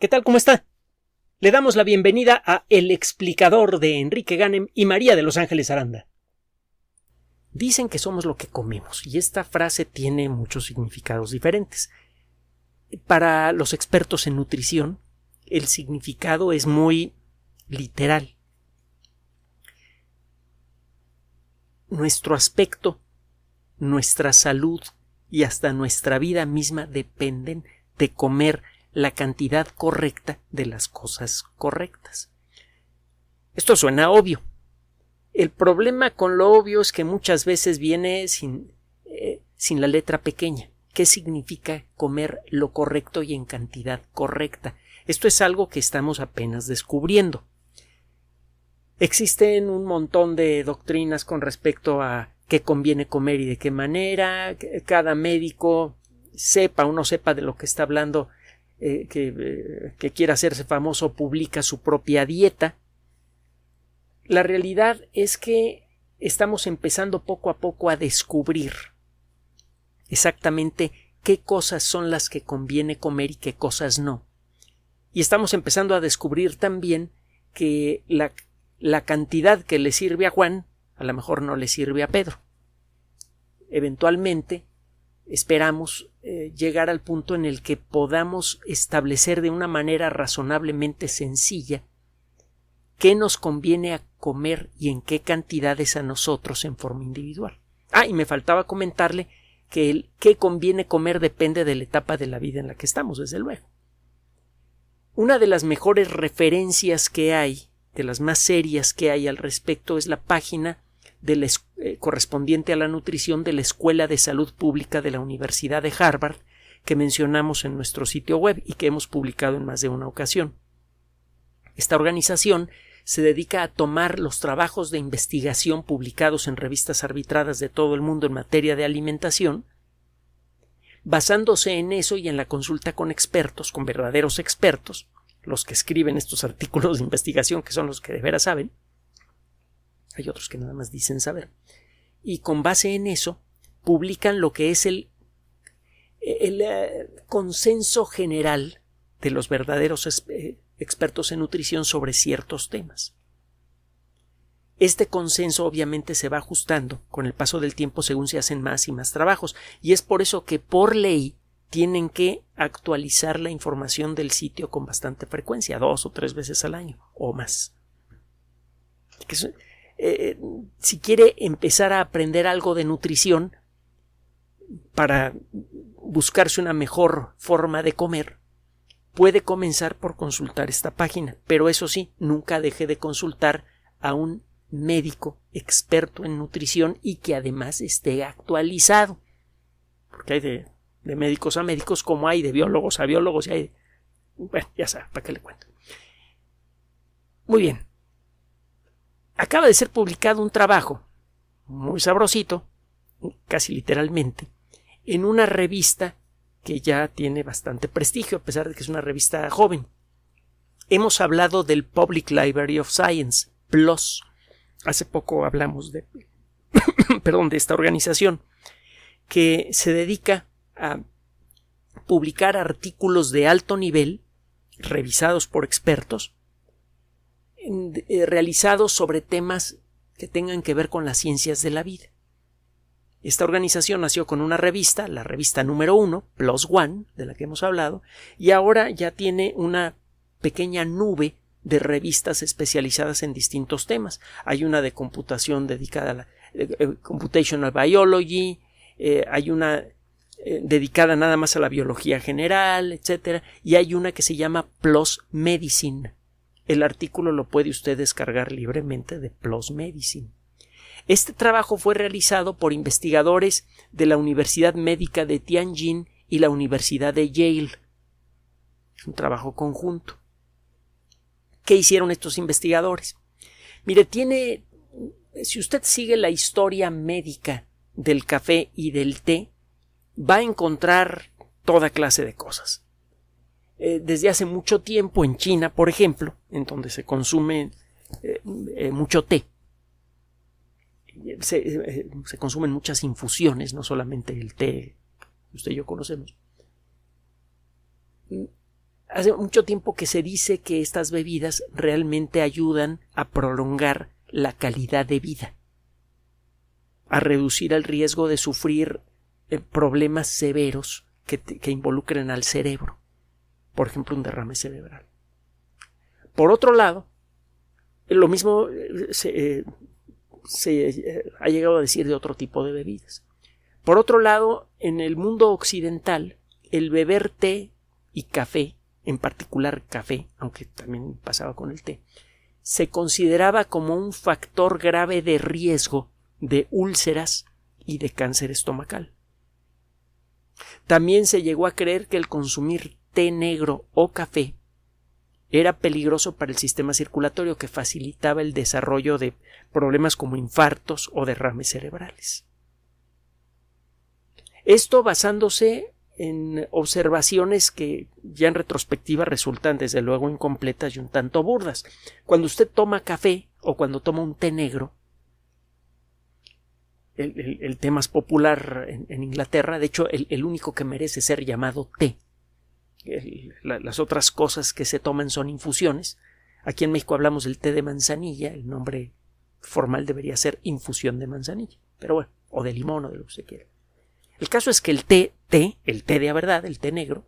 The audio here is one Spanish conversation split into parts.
¿Qué tal? ¿Cómo está? Le damos la bienvenida a El explicador de Enrique Ganem y María de Los Ángeles Aranda. Dicen que somos lo que comemos, y esta frase tiene muchos significados diferentes. Para los expertos en nutrición, el significado es muy literal. Nuestro aspecto, nuestra salud y hasta nuestra vida misma dependen de comer la cantidad correcta de las cosas correctas. Esto suena obvio. El problema con lo obvio es que muchas veces viene sin, eh, sin la letra pequeña. ¿Qué significa comer lo correcto y en cantidad correcta? Esto es algo que estamos apenas descubriendo. Existen un montón de doctrinas con respecto a qué conviene comer y de qué manera. Cada médico sepa o no sepa de lo que está hablando eh, eh, que, quiera que hacerse famoso publica su propia dieta. La realidad es que estamos empezando poco a poco a descubrir exactamente qué cosas son las que conviene comer y qué cosas no. Y estamos empezando a descubrir también que la, la cantidad que le sirve a Juan a lo mejor no le sirve a Pedro. Eventualmente esperamos eh, llegar al punto en el que podamos establecer de una manera razonablemente sencilla qué nos conviene a comer y en qué cantidades a nosotros en forma individual. Ah, y me faltaba comentarle que el qué conviene comer depende de la etapa de la vida en la que estamos, desde luego. Una de las mejores referencias que hay, de las más serias que hay al respecto, es la página eh, correspondiente a la nutrición de la Escuela de Salud Pública de la Universidad de Harvard, que mencionamos en nuestro sitio web y que hemos publicado en más de una ocasión. Esta organización se dedica a tomar los trabajos de investigación publicados en revistas arbitradas de todo el mundo en materia de alimentación, basándose en eso y en la consulta con expertos, con verdaderos expertos, los que escriben estos artículos de investigación, que son los que de veras saben, hay otros que nada más dicen saber. Y con base en eso, publican lo que es el, el eh, consenso general de los verdaderos eh, expertos en nutrición sobre ciertos temas. Este consenso obviamente se va ajustando con el paso del tiempo según se hacen más y más trabajos, y es por eso que por ley tienen que actualizar la información del sitio con bastante frecuencia, dos o tres veces al año o más. Eh, si quiere empezar a aprender algo de nutrición para buscarse una mejor forma de comer, puede comenzar por consultar esta página, pero eso sí, nunca deje de consultar a un médico experto en nutrición y que además esté actualizado, porque hay de, médicos a médicos como hay de biólogos a biólogos y hay, bueno, ya sabes, ¿para qué le cuento? Muy bien, acaba de ser publicado un trabajo muy sabrosito, casi literalmente, en una revista que ya tiene bastante prestigio, a pesar de que es una revista joven. Hemos hablado del Public Library of Science, PLOS. Hace poco hablamos de, perdón, de esta organización que se dedica a publicar artículos de alto nivel, revisados por expertos, eh, realizados sobre temas que tengan que ver con las ciencias de la vida. Esta organización nació con una revista, la revista número uno, Plus One, de la que hemos hablado, y ahora ya tiene una pequeña nube de revistas especializadas en distintos temas. Hay una de computación dedicada a la eh, eh, computational biology, hay una dedicada nada más a la biología general, etcétera, y hay una que se llama PLOS Medicine. El artículo lo puede usted descargar libremente de PLOS Medicine. Este trabajo fue realizado por investigadores de la Universidad Médica de Tianjin y la Universidad de Yale. un trabajo conjunto. ¿Qué hicieron estos investigadores? Mire, tiene. Si usted sigue la historia médica del café y del té, va a encontrar toda clase de cosas. Eh, desde hace mucho tiempo en China, por ejemplo, en donde se consume eh, eh, mucho té. Se, consumen muchas infusiones, no solamente el té que usted y yo conocemos. Hace mucho tiempo que se dice que estas bebidas realmente ayudan a prolongar la calidad de vida, a reducir el riesgo de sufrir problemas severos que involucren al cerebro por ejemplo, un derrame cerebral. Por otro lado, eh, lo mismo eh, se, eh, ha llegado a decir de otro tipo de bebidas. Por otro lado, en el mundo occidental, el beber té y café, en particular café, aunque también pasaba con el té, se consideraba como un factor grave de riesgo de úlceras y de cáncer estomacal. También se llegó a creer que el consumir té negro o café era peligroso para el sistema circulatorio que facilitaba el desarrollo de problemas como infartos o derrames cerebrales. Esto basándose en observaciones que ya en retrospectiva resultan desde luego incompletas y un tanto burdas. Cuando usted toma café o cuando toma un té negro, el, té más popular en, Inglaterra, de hecho el único que merece ser llamado té, las otras cosas que se toman son infusiones. Aquí en México hablamos del té de manzanilla, el nombre formal debería ser infusión de manzanilla, pero bueno, o de limón o de lo que se quiera. El caso es que el té, té, el té de verdad, el té negro,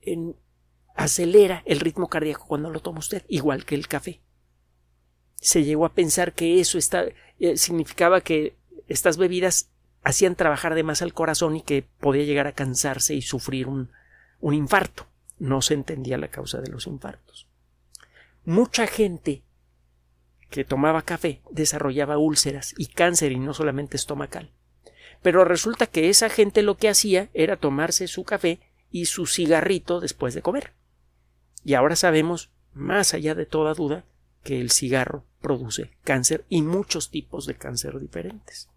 en, acelera el ritmo cardíaco cuando lo toma usted, igual que el café. Se llegó a pensar que eso eh, significaba que estas bebidas hacían trabajar de más al corazón y que podía llegar a cansarse y sufrir un, un infarto. No se entendía la causa de los infartos. Mucha gente que tomaba café desarrollaba úlceras y cáncer y no solamente estomacal. Pero resulta que esa gente lo que hacía era tomarse su café y su cigarrito después de comer. Y ahora sabemos, más allá de toda duda, que el cigarro produce cáncer y muchos tipos de cáncer diferentes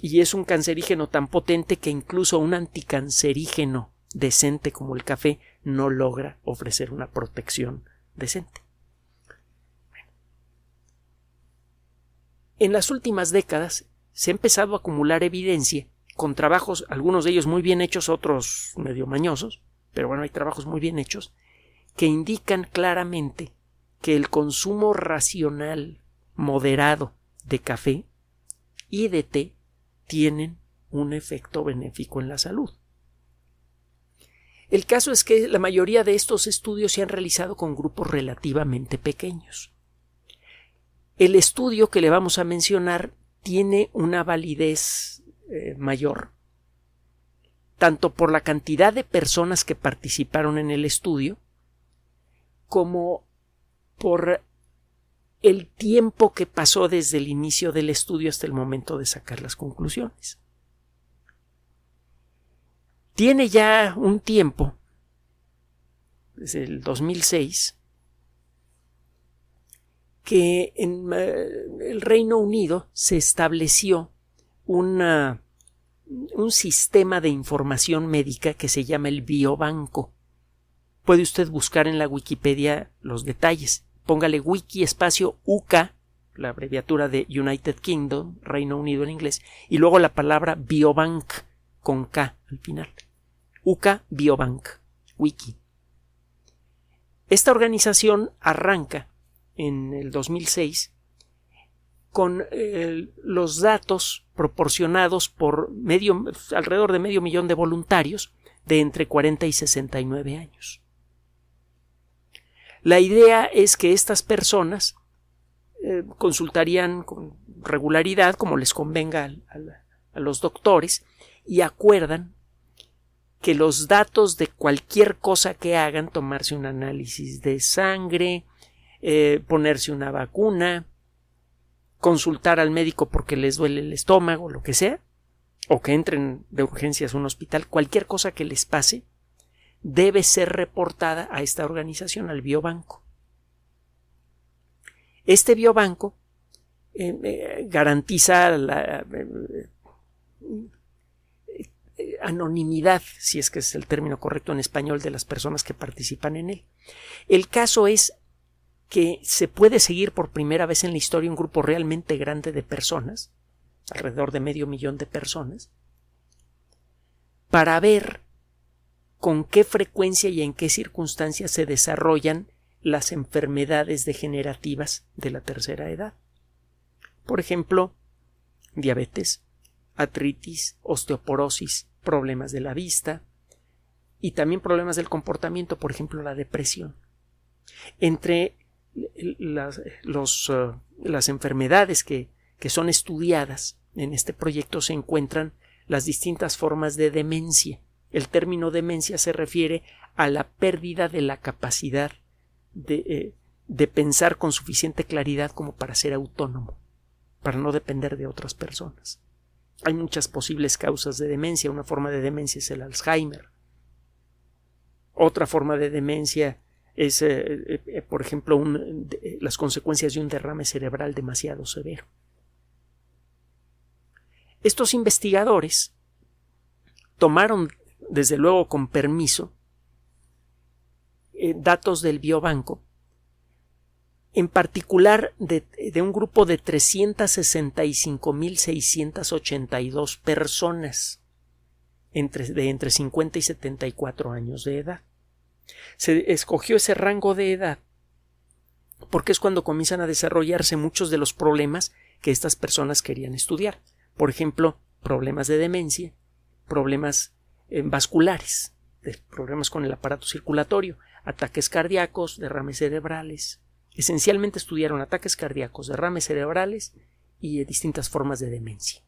y es un cancerígeno tan potente que incluso un anticancerígeno decente como el café no logra ofrecer una protección decente. En las últimas décadas se ha empezado a acumular evidencia con trabajos, algunos de ellos muy bien hechos, otros medio mañosos, pero bueno, hay trabajos muy bien hechos, que indican claramente que el consumo racional, moderado, de café y de té tienen un efecto benéfico en la salud. El caso es que la mayoría de estos estudios se han realizado con grupos relativamente pequeños. El estudio que le vamos a mencionar tiene una validez eh, mayor, tanto por la cantidad de personas que participaron en el estudio, como por el tiempo que pasó desde el inicio del estudio hasta el momento de sacar las conclusiones. Tiene ya un tiempo, desde el 2006, que en eh, el Reino Unido se estableció un sistema de información médica que se llama el biobanco. Puede usted buscar en la Wikipedia los detalles póngale wiki espacio UK, la abreviatura de United Kingdom, Reino Unido en inglés, y luego la palabra biobank con K al final. UK Biobank, wiki. Esta organización arranca en el 2006 con eh, los datos proporcionados por alrededor de medio millón de voluntarios de entre 40 y 69 años. La idea es que estas personas eh, consultarían con regularidad, como les convenga a, los doctores, y acuerdan que los datos de cualquier cosa que hagan, tomarse un análisis de sangre, eh, ponerse una vacuna, consultar al médico porque les duele el estómago, lo que sea, o que entren de urgencias a un hospital, cualquier cosa que les pase, debe ser reportada a esta organización, al biobanco. Este biobanco eh, eh, garantiza la eh, anonimidad, si es que es el término correcto en español, de las personas que participan en él. El caso es que se puede seguir por primera vez en la historia un grupo realmente grande de personas, alrededor de medio millón de personas, para ver con qué frecuencia y en qué circunstancias se desarrollan las enfermedades degenerativas de la tercera edad. Por ejemplo, diabetes, artritis, osteoporosis, problemas de la vista y también problemas del comportamiento, por ejemplo, la depresión. Entre las, eh, enfermedades que son estudiadas en este proyecto se encuentran las distintas formas de demencia el término demencia se refiere a la pérdida de la capacidad eh, de, pensar con suficiente claridad como para ser autónomo, para no depender de otras personas. Hay muchas posibles causas de demencia. Una forma de demencia es el Alzheimer. Otra forma de demencia es, eh, eh, por ejemplo, las consecuencias de un derrame cerebral demasiado severo. Estos investigadores tomaron desde luego con permiso, eh, datos del biobanco, en particular de, un grupo de 365.682 personas entre, de entre 50 y 74 años de edad. Se escogió ese rango de edad porque es cuando comienzan a desarrollarse muchos de los problemas que estas personas querían estudiar. Por ejemplo, problemas de demencia, problemas eh, vasculares, de problemas con el aparato circulatorio, ataques cardíacos, derrames cerebrales. Esencialmente estudiaron ataques cardíacos, derrames cerebrales y eh, distintas formas de demencia.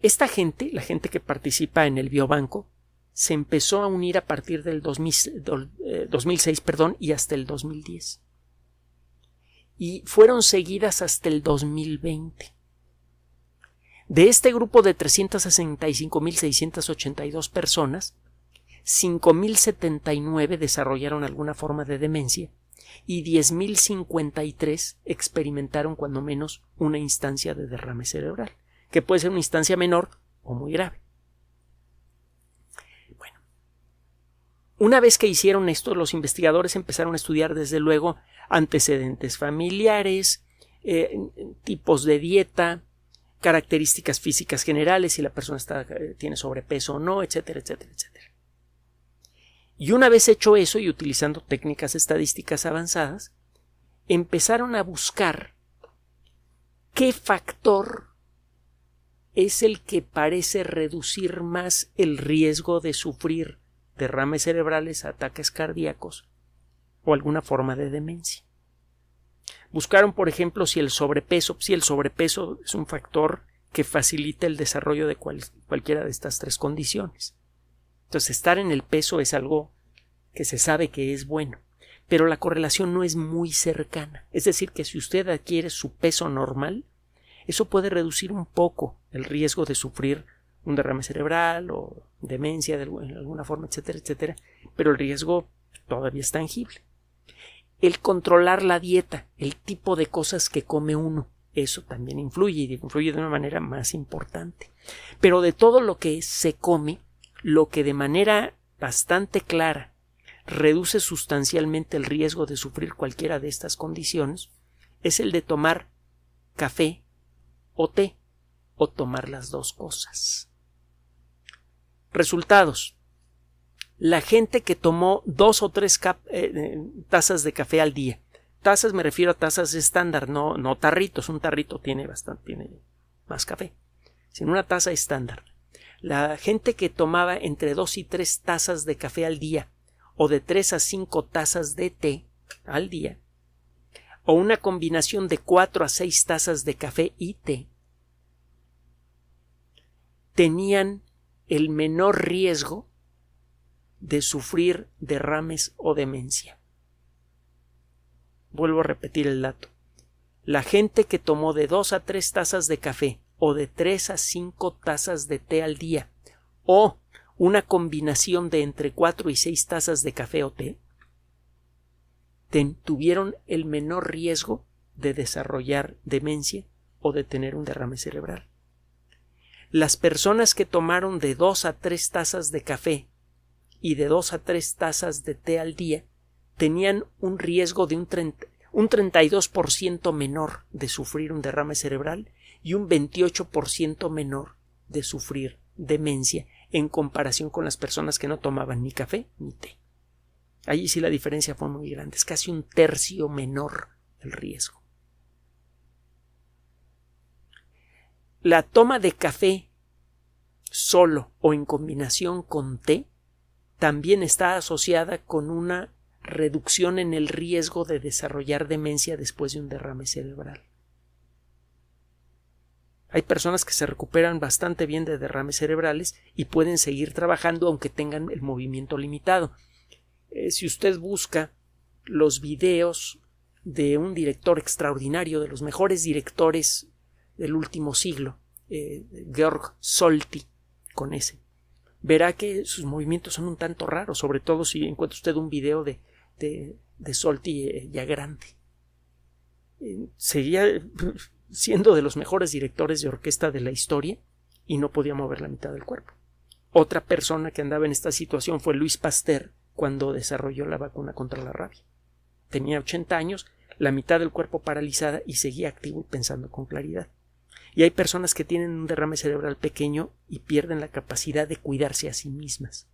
Esta gente, la gente que participa en el biobanco, se empezó a unir a partir del 2006 eh, perdón, y hasta el 2010. Y fueron seguidas hasta el 2020. De este grupo de 365.682 personas, 5.079 desarrollaron alguna forma de demencia y 10.053 experimentaron cuando menos una instancia de derrame cerebral, que puede ser una instancia menor o muy grave. Bueno, una vez que hicieron esto, los investigadores empezaron a estudiar desde luego antecedentes familiares, eh, tipos de dieta, características físicas generales, si la persona está, eh, tiene sobrepeso o no, etcétera, etcétera, etcétera. Y una vez hecho eso y utilizando técnicas estadísticas avanzadas, empezaron a buscar qué factor es el que parece reducir más el riesgo de sufrir derrames cerebrales, ataques cardíacos o alguna forma de demencia. Buscaron, por ejemplo, si el sobrepeso, si el sobrepeso es un factor que facilita el desarrollo de cualquiera de estas tres condiciones. Entonces, estar en el peso es algo que se sabe que es bueno, pero la correlación no es muy cercana. Es decir, que si usted adquiere su peso normal, eso puede reducir un poco el riesgo de sufrir un derrame cerebral o demencia de alguna forma, etcétera, etcétera, pero el riesgo todavía es tangible el controlar la dieta, el tipo de cosas que come uno, eso también influye y influye de una manera más importante. Pero de todo lo que se come, lo que de manera bastante clara reduce sustancialmente el riesgo de sufrir cualquiera de estas condiciones es el de tomar café o té o tomar las dos cosas. Resultados la gente que tomó dos o tres eh, eh, tazas de café al día. Tazas me refiero a tazas estándar, no, no tarritos. Un tarrito tiene bastante, tiene más café. Sino una taza estándar. La gente que tomaba entre dos y tres tazas de café al día, o de tres a cinco tazas de té al día, o una combinación de cuatro a seis tazas de café y té, tenían el menor riesgo de sufrir derrames o demencia. Vuelvo a repetir el dato. La gente que tomó de dos a tres tazas de café o de tres a cinco tazas de té al día o una combinación de entre cuatro y seis tazas de café o té tuvieron el menor riesgo de desarrollar demencia o de tener un derrame cerebral. Las personas que tomaron de dos a tres tazas de café y de dos a tres tazas de té al día tenían un riesgo de un, un 32% menor de sufrir un derrame cerebral y un 28% menor de sufrir demencia en comparación con las personas que no tomaban ni café ni té. Allí sí la diferencia fue muy grande, es casi un tercio menor el riesgo. La toma de café solo o en combinación con té también está asociada con una reducción en el riesgo de desarrollar demencia después de un derrame cerebral. Hay personas que se recuperan bastante bien de derrames cerebrales y pueden seguir trabajando aunque tengan el movimiento limitado. Eh, si usted busca los videos de un director extraordinario, de los mejores directores del último siglo, eh, Georg Solti, con ese, verá que sus movimientos son un tanto raros, sobre todo si encuentra usted un video de, de, de Solti eh, ya grande. Eh, seguía siendo de los mejores directores de orquesta de la historia y no podía mover la mitad del cuerpo. Otra persona que andaba en esta situación fue Luis Pasteur cuando desarrolló la vacuna contra la rabia. Tenía 80 años, la mitad del cuerpo paralizada y seguía activo y pensando con claridad. Y hay personas que tienen un derrame cerebral pequeño y pierden la capacidad de cuidarse a sí mismas.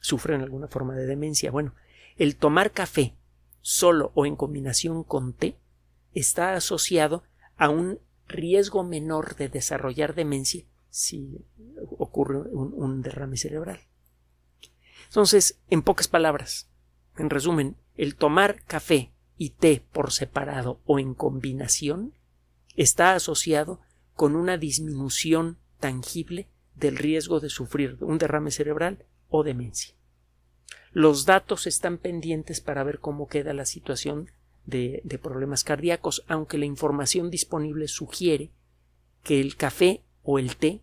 Sufren alguna forma de demencia. Bueno, el tomar café solo o en combinación con té está asociado a un riesgo menor de desarrollar demencia si ocurre un, derrame cerebral. Entonces, en pocas palabras, en resumen, el tomar café y té por separado o en combinación está asociado con una disminución tangible del riesgo de sufrir un derrame cerebral o demencia. Los datos están pendientes para ver cómo queda la situación de, problemas cardíacos, aunque la información disponible sugiere que el café o el té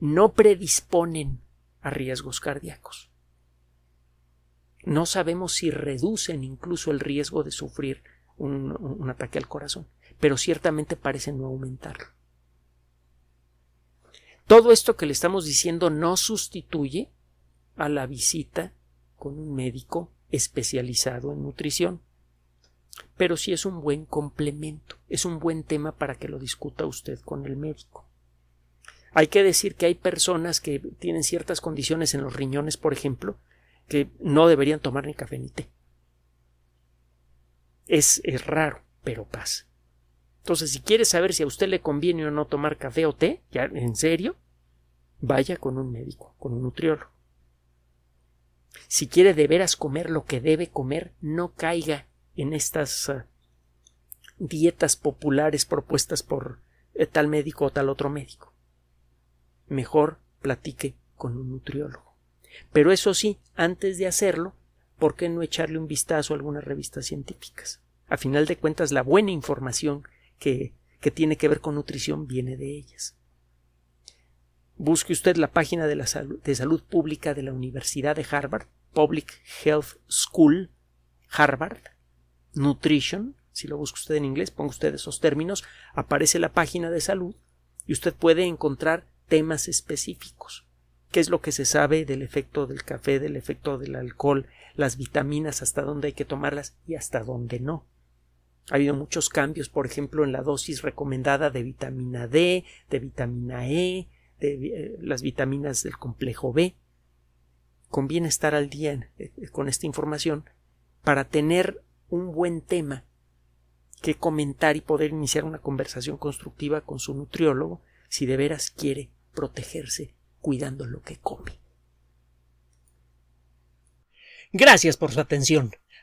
no predisponen a riesgos cardíacos. No sabemos si reducen incluso el riesgo de sufrir un ataque al corazón pero ciertamente parece no aumentar. Todo esto que le estamos diciendo no sustituye a la visita con un médico especializado en nutrición, pero sí es un buen complemento, es un buen tema para que lo discuta usted con el médico. Hay que decir que hay personas que tienen ciertas condiciones en los riñones, por ejemplo, que no deberían tomar ni café ni té. Es, es raro, pero pasa. Entonces, si quiere saber si a usted le conviene o no tomar café o té, ya en serio, vaya con un médico, con un nutriólogo. Si quiere de veras comer lo que debe comer, no caiga en estas ah, dietas populares propuestas por eh, tal médico o tal otro médico. Mejor platique con un nutriólogo. Pero eso sí, antes de hacerlo, ¿por qué no echarle un vistazo a algunas revistas científicas? A final de cuentas, la buena información que, tiene que ver con nutrición viene de ellas. Busque usted la página de, de salud pública de la Universidad de Harvard, Public Health School, Harvard, Nutrition, si lo busca usted en inglés, ponga usted esos términos, aparece la página de salud y usted puede encontrar temas específicos. ¿Qué es lo que se sabe del efecto del café, del efecto del alcohol, las vitaminas, hasta dónde hay que tomarlas y hasta dónde no? Ha habido muchos cambios, por ejemplo, en la dosis recomendada de vitamina D, de vitamina E, de eh, las vitaminas del complejo B. Conviene estar al día eh, eh, con esta información para tener un buen tema que comentar y poder iniciar una conversación constructiva con su nutriólogo si de veras quiere protegerse cuidando lo que come. Gracias por su atención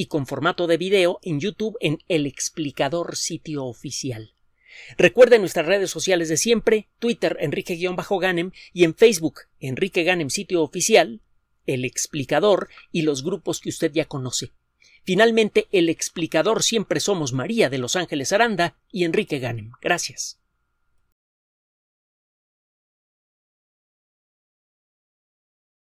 y con formato de video en YouTube en El Explicador Sitio Oficial. Recuerde nuestras redes sociales de siempre, Twitter Enrique-Ganem y en Facebook Enrique Ganem Sitio Oficial, El Explicador y los grupos que usted ya conoce. Finalmente, El Explicador siempre somos María de Los Ángeles Aranda y Enrique Ganem. Gracias.